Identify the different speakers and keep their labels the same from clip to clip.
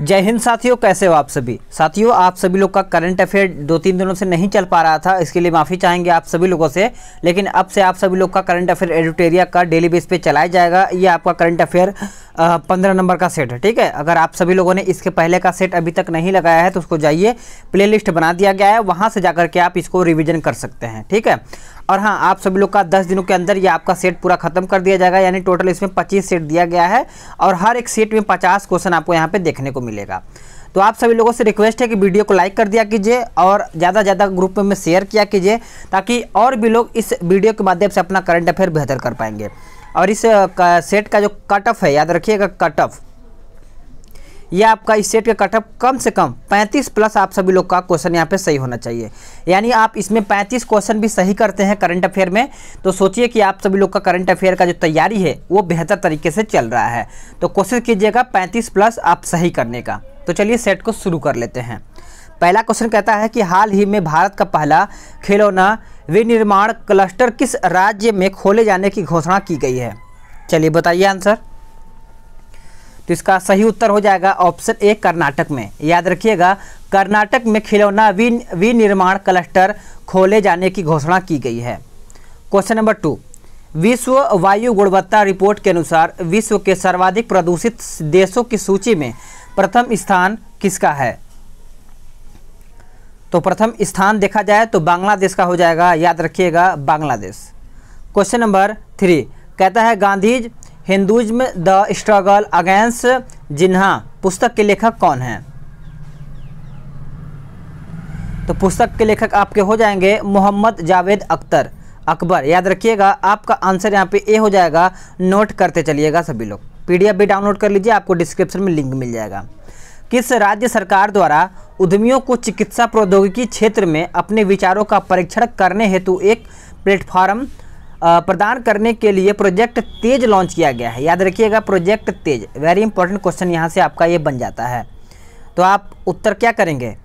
Speaker 1: जय हिंद साथियों कैसे हो आप सभी साथियों आप सभी लोग का करंट अफेयर दो तीन दिनों से नहीं चल पा रहा था इसके लिए माफ़ी चाहेंगे आप सभी लोगों से लेकिन अब से आप सभी लोग का करंट अफेयर एडिटेरिया का डेली बेस पे चलाया जाएगा ये आपका करंट अफेयर पंद्रह नंबर का सेट है ठीक है अगर आप सभी लोगों ने इसके पहले का सेट अभी तक नहीं लगाया है तो उसको जाइए प्ले बना दिया गया है वहाँ से जाकर के आप इसको रिविजन कर सकते हैं ठीक है और हाँ आप सभी लोग का 10 दिनों के अंदर ये आपका सेट पूरा खत्म कर दिया जाएगा यानी टोटल इसमें 25 सेट दिया गया है और हर एक सेट में 50 क्वेश्चन आपको यहाँ पे देखने को मिलेगा तो आप सभी लोगों से रिक्वेस्ट है कि वीडियो को लाइक कर दिया कीजिए और ज़्यादा से ज़्यादा ग्रुप में शेयर किया कीजिए ताकि और भी लोग इस वीडियो के माध्यम से अपना करंट अफेयर बेहतर कर पाएंगे और इस सेट का जो कट ऑफ है याद रखिएगा कट ऑफ यह आपका इस सेट का कटअप कम से कम 35 प्लस आप सभी लोग का क्वेश्चन यहाँ पे सही होना चाहिए यानी आप इसमें 35 क्वेश्चन भी सही करते हैं करंट अफेयर में तो सोचिए कि आप सभी लोग का करंट अफेयर का जो तैयारी है वो बेहतर तरीके से चल रहा है तो कोशिश कीजिएगा पैंतीस प्लस आप सही करने का तो चलिए सेट को शुरू कर लेते हैं पहला क्वेश्चन कहता है कि हाल ही में भारत का पहला खिलौना विनिर्माण क्लस्टर किस राज्य में खोले जाने की घोषणा की गई है चलिए बताइए आंसर तो इसका सही उत्तर हो जाएगा ऑप्शन ए कर्नाटक में याद रखिएगा कर्नाटक में खिलौना विनिर्माण क्लस्टर खोले जाने की घोषणा की गई है क्वेश्चन नंबर टू विश्व वायु गुणवत्ता रिपोर्ट के अनुसार विश्व के सर्वाधिक प्रदूषित देशों की सूची में प्रथम स्थान किसका है तो प्रथम स्थान देखा जाए तो बांग्लादेश का हो जाएगा याद रखिएगा बांग्लादेश क्वेश्चन नंबर थ्री कहता है Gandhi's Hinduism the struggle against Jinnah पुस्तक के लेखक कौन हैं तो पुस्तक के लेखक आपके हो जाएंगे मोहम्मद जावेद अख्तर अकबर याद रखिएगा आपका आंसर यहाँ पे ए हो जाएगा नोट करते चलिएगा सभी लोग पीडीएफ भी डाउनलोड कर लीजिए आपको डिस्क्रिप्शन में लिंक मिल जाएगा किस राज्य सरकार द्वारा उद्यमियों को चिकित्सा प्रौद्योगिकी क्षेत्र में अपने विचारों का परीक्षण करने हेतु एक प्लेटफॉर्म प्रदान करने के लिए प्रोजेक्ट तेज लॉन्च किया गया है याद रखिएगा प्रोजेक्ट तेज वेरी इंपॉर्टेंट क्वेश्चन यहाँ से आपका ये बन जाता है तो आप उत्तर क्या करेंगे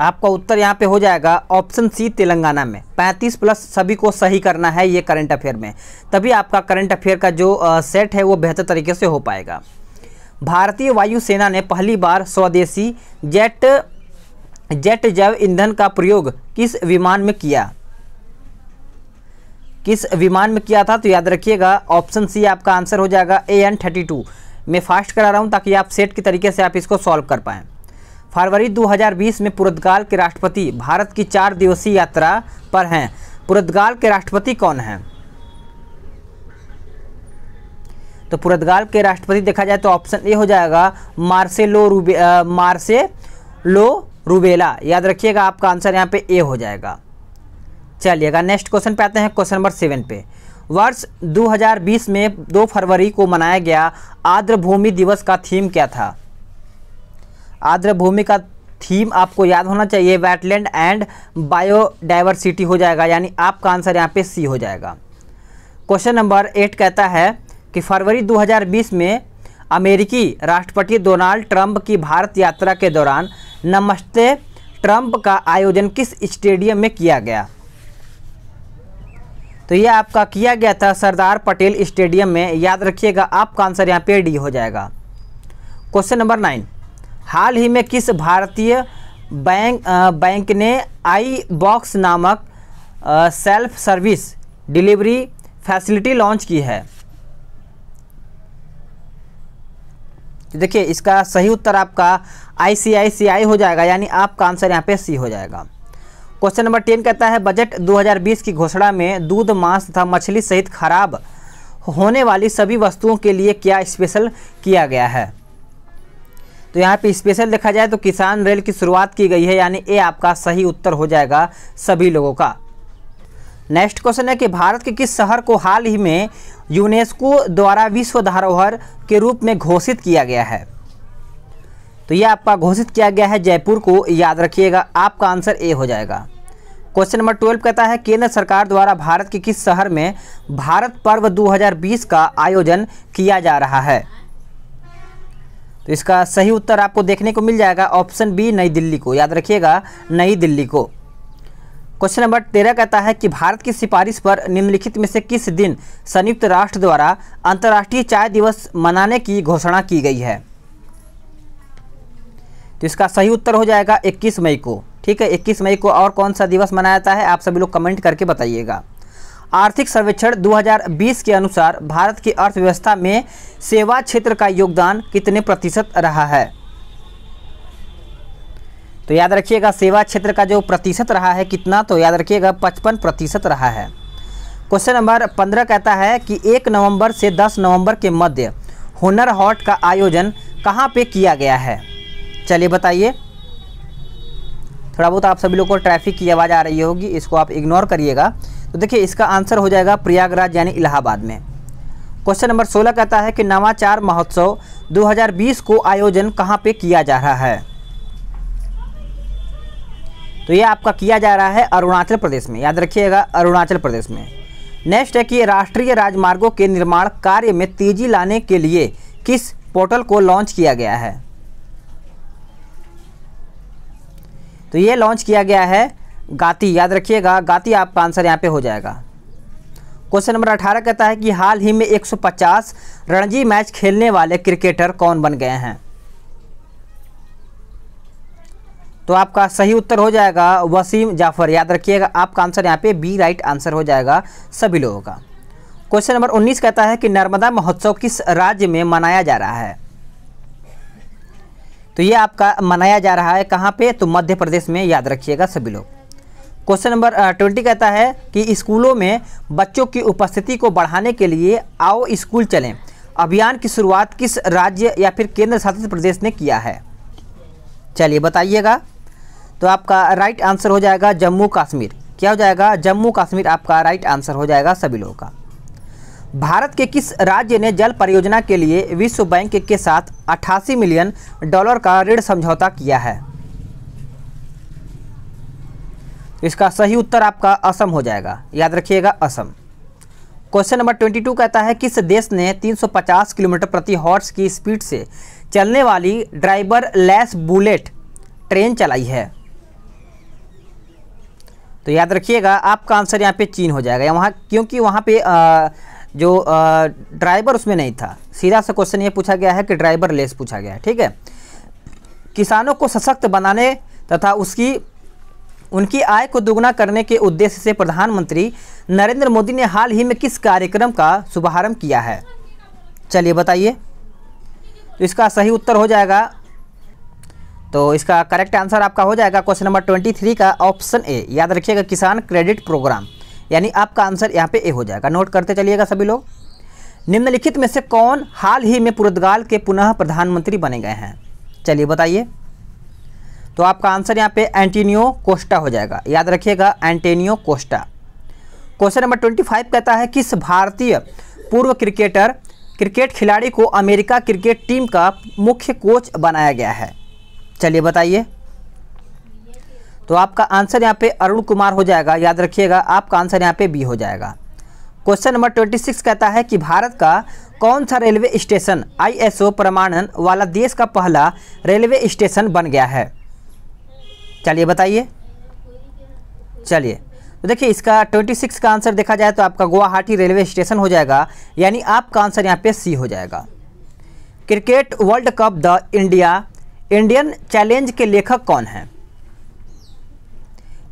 Speaker 1: आपका उत्तर यहाँ पे हो जाएगा ऑप्शन सी तेलंगाना में 35 प्लस सभी को सही करना है ये करंट अफेयर में तभी आपका करंट अफेयर का जो सेट है वो बेहतर तरीके से हो पाएगा भारतीय वायुसेना ने पहली बार स्वदेशी जेट जेट जैव ईंधन का प्रयोग किस विमान में किया किस विमान में किया था तो याद रखिएगा ऑप्शन सी आपका आंसर हो जाएगा ए एन थर्टी टू मैं फास्ट करा रहा हूँ ताकि आप सेट के तरीके से आप इसको सॉल्व कर पाएँ फरवरी 2020 में पुर्तगाल के राष्ट्रपति भारत की चार दिवसीय यात्रा पर हैं पुर्तगाल के राष्ट्रपति कौन हैं तो पुर्तगाल के राष्ट्रपति देखा जाए तो ऑप्शन ए हो जाएगा मार्सेलो रूबे मार्से लो रूबेला याद रखिएगा आपका आंसर यहाँ पे ए हो जाएगा चलिएगा नेक्स्ट क्वेश्चन पे आते हैं क्वेश्चन नंबर सेवन पे वर्ष 2020 में 2 फरवरी को मनाया गया आर्द्र भूमि दिवस का थीम क्या था आर्द्र भूमि का थीम आपको याद होना चाहिए वेटलैंड एंड बायोडाइवर्सिटी हो जाएगा यानी आपका आंसर यहाँ पे सी हो जाएगा क्वेश्चन नंबर एट कहता है कि फरवरी 2020 में अमेरिकी राष्ट्रपति डोनाल्ड ट्रंप की भारत यात्रा के दौरान नमस्ते ट्रंप का आयोजन किस स्टेडियम में किया गया तो ये आपका किया गया था सरदार पटेल स्टेडियम में याद रखिएगा आपका आंसर यहाँ पे डी हो जाएगा क्वेश्चन नंबर नाइन हाल ही में किस भारतीय बैंक आ, बैंक ने आई बॉक्स नामक self service delivery facility launch की है देखिए इसका सही उत्तर आपका आई हो जाएगा यानी आपका आंसर यहाँ पे सी हो जाएगा क्वेश्चन नंबर टेन कहता है बजट 2020 की घोषणा में दूध मांस तथा मछली सहित खराब होने वाली सभी वस्तुओं के लिए क्या स्पेशल किया गया है तो यहाँ पे स्पेशल देखा जाए तो किसान रेल की शुरुआत की गई है यानी ये आपका सही उत्तर हो जाएगा सभी लोगों का नेक्स्ट क्वेश्चन है कि भारत के किस शहर को हाल ही में यूनेस्को द्वारा विश्व धरोहर के रूप में घोषित किया गया है तो यह आपका घोषित किया गया है जयपुर को याद रखिएगा आपका आंसर ए हो जाएगा क्वेश्चन नंबर ट्वेल्व कहता है केंद्र सरकार द्वारा भारत के किस शहर में भारत पर्व 2020 का आयोजन किया जा रहा है तो इसका सही उत्तर आपको देखने को मिल जाएगा ऑप्शन बी नई दिल्ली को याद रखिएगा नई दिल्ली को क्वेश्चन नंबर तेरह कहता है कि भारत की सिफारिश पर निम्नलिखित में से किस दिन संयुक्त राष्ट्र द्वारा अंतर्राष्ट्रीय चाय दिवस मनाने की घोषणा की गई है तो इसका सही उत्तर हो जाएगा 21 मई को ठीक है 21 मई को और कौन सा दिवस मनाया जाता है आप सभी लोग कमेंट करके बताइएगा आर्थिक सर्वेक्षण 2020 के अनुसार भारत की अर्थव्यवस्था में सेवा क्षेत्र का योगदान कितने प्रतिशत रहा है तो याद रखिएगा सेवा क्षेत्र का जो प्रतिशत रहा है कितना तो याद रखिएगा पचपन प्रतिशत रहा है क्वेश्चन नंबर पंद्रह कहता है कि एक नवंबर से दस नवंबर के मध्य हुनर हॉट का आयोजन कहाँ पे किया गया है चलिए बताइए थोड़ा बहुत आप सभी लोग को ट्रैफिक की आवाज़ आ रही होगी इसको आप इग्नोर करिएगा तो देखिए इसका आंसर हो जाएगा प्रयागराज यानी इलाहाबाद में क्वेश्चन नंबर 16 कहता है कि नवाचार महोत्सव 2020 को आयोजन कहाँ पे किया जा रहा है तो ये आपका किया जा रहा है अरुणाचल प्रदेश में याद रखिएगा अरुणाचल प्रदेश में नेक्स्ट है कि राष्ट्रीय राजमार्गों के निर्माण कार्य में तेजी लाने के लिए किस पोर्टल को लॉन्च किया गया है तो ये लॉन्च किया गया है गाती याद रखिएगा गाती आपका आंसर यहाँ पे हो जाएगा क्वेश्चन नंबर अठारह कहता है कि हाल ही में 150 रणजी मैच खेलने वाले क्रिकेटर कौन बन गए हैं तो आपका सही उत्तर हो जाएगा वसीम जाफर याद रखिएगा आपका आंसर यहाँ पे बी राइट आंसर हो जाएगा सभी लोगों का क्वेश्चन नंबर 19 कहता है कि नर्मदा महोत्सव किस राज्य में मनाया जा रहा है तो ये आपका मनाया जा रहा है कहाँ पे तो मध्य प्रदेश में याद रखिएगा सभी लोग क्वेश्चन नंबर ट्वेंटी कहता है कि स्कूलों में बच्चों की उपस्थिति को बढ़ाने के लिए आओ स्कूल चलें अभियान की शुरुआत किस राज्य या फिर केंद्र शासित प्रदेश ने किया है चलिए बताइएगा तो आपका राइट आंसर हो जाएगा जम्मू कश्मीर क्या हो जाएगा जम्मू कश्मीर आपका राइट आंसर हो जाएगा सभी लोगों का भारत के किस राज्य ने जल परियोजना के लिए विश्व बैंक के साथ 88 मिलियन डॉलर का ऋण समझौता किया है इसका सही उत्तर आपका असम हो जाएगा याद रखिएगा असम क्वेश्चन नंबर 22 कहता है किस देश ने 350 किलोमीटर प्रति हॉर्स की स्पीड से चलने वाली ड्राइवर लेस बुलेट ट्रेन चलाई है तो याद रखिएगा आपका आंसर यहाँ पे चीन हो जाएगा वहाँ क्योंकि वहाँ पे आ, जो ड्राइवर उसमें नहीं था सीधा सा क्वेश्चन ये पूछा गया है कि ड्राइवर लेस पूछा गया है ठीक है किसानों को सशक्त बनाने तथा उसकी उनकी आय को दोगुना करने के उद्देश्य से प्रधानमंत्री नरेंद्र मोदी ने हाल ही में किस कार्यक्रम का शुभारंभ किया है चलिए बताइए तो इसका सही उत्तर हो जाएगा तो इसका करेक्ट आंसर आपका हो जाएगा क्वेश्चन नंबर ट्वेंटी थ्री का ऑप्शन ए याद रखिएगा किसान क्रेडिट प्रोग्राम यानी आपका आंसर यहाँ पे ए हो जाएगा नोट करते चलिएगा सभी लोग निम्नलिखित में से कौन हाल ही में पुर्तगाल के पुनः प्रधानमंत्री बने गए हैं चलिए बताइए तो आपका आंसर यहाँ पे एंटीनियो कोस्टा हो जाएगा याद रखिएगा Antonio Costa question number twenty five कहता है किस भारतीय पूर्व क्रिकेटर क्रिकेट खिलाड़ी को अमेरिका क्रिकेट टीम का मुख्य कोच बनाया गया है चलिए बताइए तो आपका आंसर यहाँ पे अरुण कुमार हो जाएगा याद रखिएगा आपका आंसर यहाँ पे बी हो जाएगा क्वेश्चन नंबर ट्वेंटी सिक्स कहता है कि भारत का कौन सा रेलवे स्टेशन आईएसओ प्रमाणन वाला देश का पहला रेलवे स्टेशन बन गया है चलिए बताइए चलिए तो देखिए इसका 26 का आंसर देखा जाए तो आपका गुवाहाटी रेलवे स्टेशन हो जाएगा यानी आपका आंसर यहाँ पे सी हो जाएगा cricket world cup the India Indian challenge के लेखक कौन हैं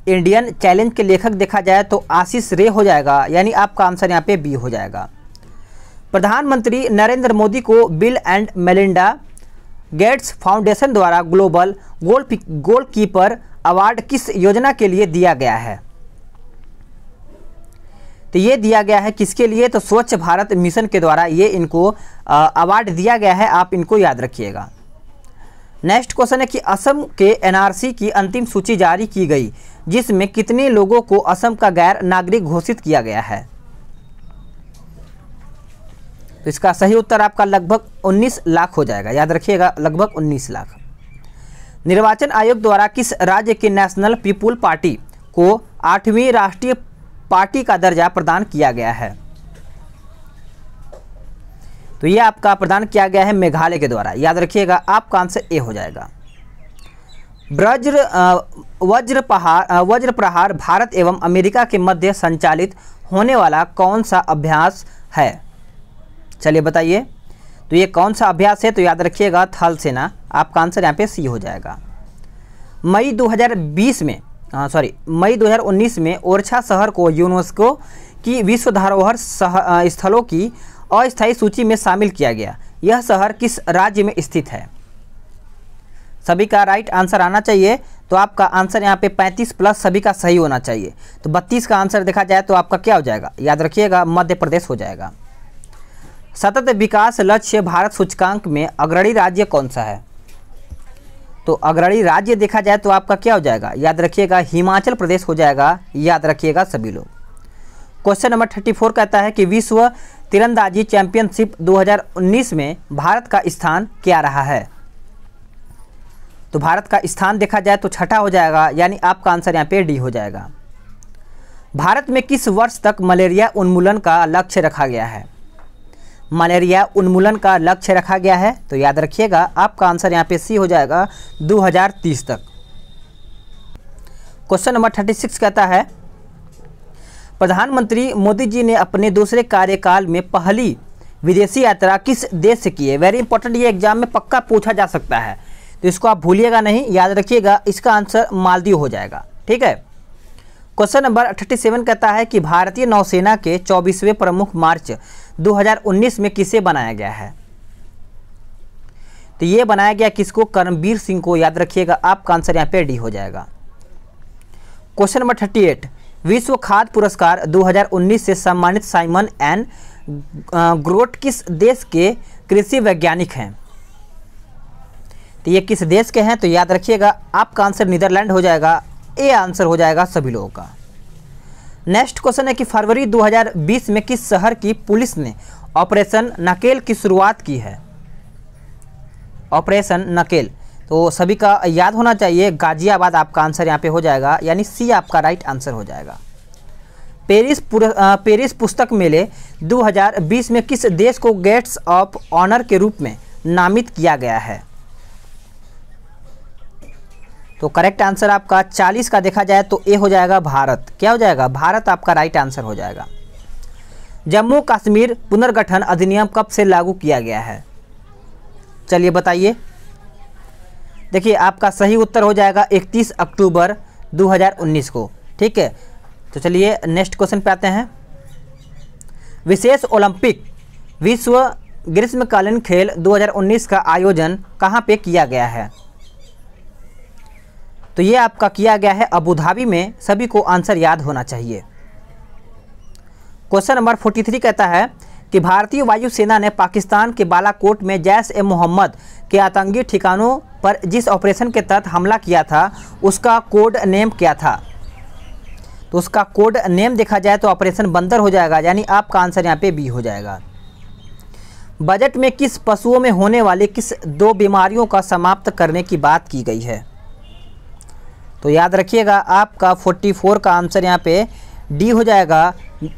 Speaker 1: इंडियन चैलेंज के लेखक देखा जाए तो आशीष रे हो जाएगा यानी आपका आंसर यहाँ पे बी हो जाएगा प्रधानमंत्री नरेंद्र मोदी को Bill and Melinda Gates foundation द्वारा ग्लोबल गोल गोलकीपर अवार्ड किस योजना के लिए दिया गया है तो ये दिया गया है किसके लिए तो स्वच्छ भारत मिशन के द्वारा ये इनको अवार्ड दिया गया है आप इनको याद रखिएगा नेक्स्ट क्वेश्चन है कि असम के एनआरसी की अंतिम सूची जारी की गई जिसमें कितने लोगों को असम का गैर नागरिक घोषित किया गया है तो इसका सही उत्तर आपका लगभग 19 लाख हो जाएगा याद रखिएगा लगभग 19 लाख निर्वाचन आयोग द्वारा किस राज्य के नेशनल पीपुल पार्टी को आठवीं राष्ट्रीय पार्टी का दर्जा प्रदान किया गया है तो यह आपका प्रदान किया गया है मेघालय के द्वारा याद रखिएगा आपका आंसर ए हो जाएगा ब्रज्र वज्र वज्र प्रहार भारत एवं अमेरिका के मध्य संचालित होने वाला कौन सा अभ्यास है चलिए बताइए तो ये कौन सा अभ्यास है तो याद रखिएगा थल सेना आपका आंसर यहाँ पे सी हो जाएगा मई 2020 में सॉरी मई 2019 में ओरछा शहर को यूनेस्को की विश्व धरोहर स्थलों की अस्थायी सूची में शामिल किया गया यह शहर किस राज्य में स्थित है सभी का राइट आंसर आना चाहिए तो आपका आंसर यहाँ पे 35 प्लस सभी का सही होना चाहिए तो 32 का आंसर देखा जाए तो आपका क्या हो जाएगा याद रखिएगा मध्य प्रदेश हो जाएगा सतत विकास लक्ष्य भारत सूचकांक में अग्रणी राज्य कौन सा है तो अग्रणी राज्य देखा जाए तो आपका क्या हो जाएगा याद रखिएगा हिमाचल प्रदेश हो जाएगा याद रखिएगा सभी लोग क्वेश्चन नंबर थर्टी फोर कहता है कि विश्व तिरंदाजी चैंपियनशिप 2019 में भारत का स्थान क्या रहा है तो भारत का स्थान देखा जाए तो छठा हो जाएगा यानी आपका आंसर यहाँ पे डी हो जाएगा भारत में किस वर्ष तक मलेरिया उन्मूलन का लक्ष्य रखा गया है मलेरिया उन्मूलन का लक्ष्य रखा गया है तो याद रखिएगा आपका आंसर यहाँ पे सी हो जाएगा 2030 तक क्वेश्चन नंबर 36 कहता है प्रधानमंत्री मोदी जी ने अपने दूसरे कार्यकाल में पहली विदेशी यात्रा किस देश से की है वेरी इंपॉर्टेंट ये एग्जाम में पक्का पूछा जा सकता है तो इसको आप भूलिएगा नहीं याद रखिएगा इसका आंसर मालदीव हो जाएगा ठीक है क्वेश्चन नंबर 37 कहता है कि भारतीय नौसेना के 24वें प्रमुख मार्च 2019 में किसे बनाया गया है तो ये बनाया गया किसको करमबीर सिंह को याद रखिएगा आपका आंसर यहाँ पे डी हो जाएगा क्वेश्चन नंबर 38 विश्व खाद्य पुरस्कार 2019 से सम्मानित साइमन एंड ग्रोट किस देश के कृषि वैज्ञानिक हैं तो ये किस देश के हैं तो याद रखिएगा आपका आंसर नीदरलैंड हो जाएगा ए आंसर हो जाएगा सभी लोगों का नेक्स्ट क्वेश्चन है कि फरवरी 2020 में किस शहर की पुलिस ने ऑपरेशन नकेल की शुरुआत की है ऑपरेशन नकेल तो सभी का याद होना चाहिए गाजियाबाद आपका आंसर यहाँ पे हो जाएगा यानी सी आपका राइट आंसर हो जाएगा पेरिस पेरिस पुस्तक मेले 2020 में किस देश को गेट्स ऑफ ऑनर के रूप में नामित किया गया है तो करेक्ट आंसर आपका 40 का देखा जाए तो ए हो जाएगा भारत क्या हो जाएगा भारत आपका राइट आंसर हो जाएगा जम्मू कश्मीर पुनर्गठन अधिनियम कब से लागू किया गया है चलिए बताइए देखिए आपका सही उत्तर हो जाएगा 31 अक्टूबर 2019 को ठीक है तो चलिए नेक्स्ट क्वेश्चन पे आते हैं विशेष ओलंपिक विश्व ग्रीष्मकालीन खेल 2019 का आयोजन कहाँ पे किया गया है तो ये आपका किया गया है अबूधाबी में सभी को आंसर याद होना चाहिए क्वेश्चन नंबर 43 कहता है कि भारतीय वायुसेना ने पाकिस्तान के बालाकोट में जैश ए मोहम्मद के आतंकी ठिकानों पर जिस ऑपरेशन के तहत हमला किया था उसका कोड नेम क्या था तो उसका कोड नेम देखा जाए तो ऑपरेशन बंदर हो जाएगा यानी आपका आंसर यहाँ पे बी हो जाएगा बजट में किस पशुओं में होने वाले किस दो बीमारियों का समाप्त करने की बात की गई है तो याद रखिएगा आपका 44 का आंसर यहाँ पे डी हो जाएगा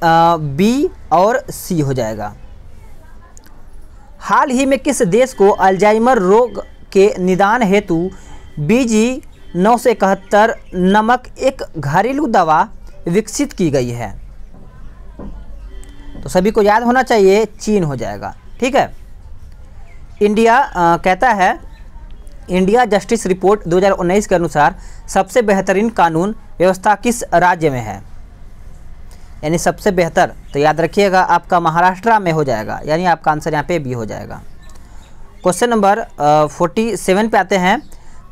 Speaker 1: आ, बी और सी हो जाएगा हाल ही में किस देश को अल्जाइमर रोग के निदान हेतु बीजी नौ सौ इकहत्तर नमक एक घरेलू दवा विकसित की गई है तो सभी को याद होना चाहिए चीन हो जाएगा ठीक है इंडिया आ, कहता है इंडिया जस्टिस रिपोर्ट 2019 के अनुसार सबसे बेहतरीन कानून व्यवस्था किस राज्य में है यानी सबसे बेहतर तो याद रखिएगा आपका महाराष्ट्र में हो जाएगा यानी आपका आंसर यहाँ पे भी हो जाएगा क्वेश्चन नंबर फोर्टी सेवन पे आते हैं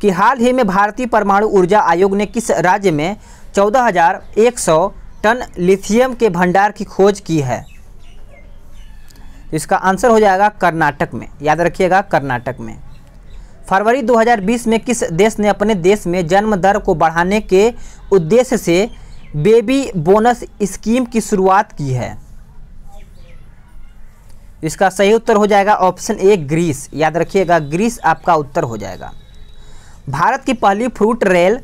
Speaker 1: कि हाल ही में भारतीय परमाणु ऊर्जा आयोग ने किस राज्य में चौदह टन लिथियम के भंडार की खोज की है इसका आंसर हो जाएगा कर्नाटक में याद रखिएगा कर्नाटक में फरवरी 2020 में किस देश ने अपने देश में जन्म दर को बढ़ाने के उद्देश्य से बेबी बोनस स्कीम की शुरुआत की है इसका सही उत्तर हो जाएगा ऑप्शन ए ग्रीस याद रखिएगा ग्रीस आपका उत्तर हो जाएगा भारत की पहली फ्रूट रेल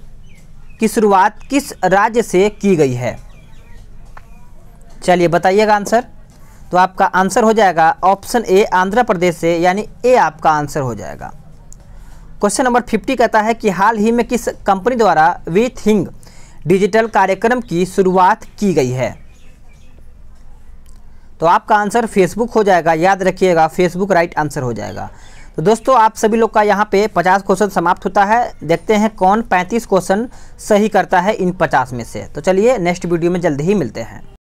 Speaker 1: की शुरुआत किस राज्य से की गई है चलिए बताइएगा आंसर तो आपका आंसर हो जाएगा ऑप्शन ए आंध्र प्रदेश से यानी ए आपका आंसर हो जाएगा क्वेश्चन नंबर फिफ्टी कहता है कि हाल ही में किस कंपनी द्वारा वी थिंग डिजिटल कार्यक्रम की शुरुआत की गई है तो आपका आंसर फेसबुक हो जाएगा याद रखिएगा फेसबुक राइट आंसर हो जाएगा तो दोस्तों आप सभी लोग का यहाँ पे 50 क्वेश्चन समाप्त होता है देखते हैं कौन 35 क्वेश्चन सही करता है इन 50 में से तो चलिए नेक्स्ट वीडियो में जल्दी ही मिलते हैं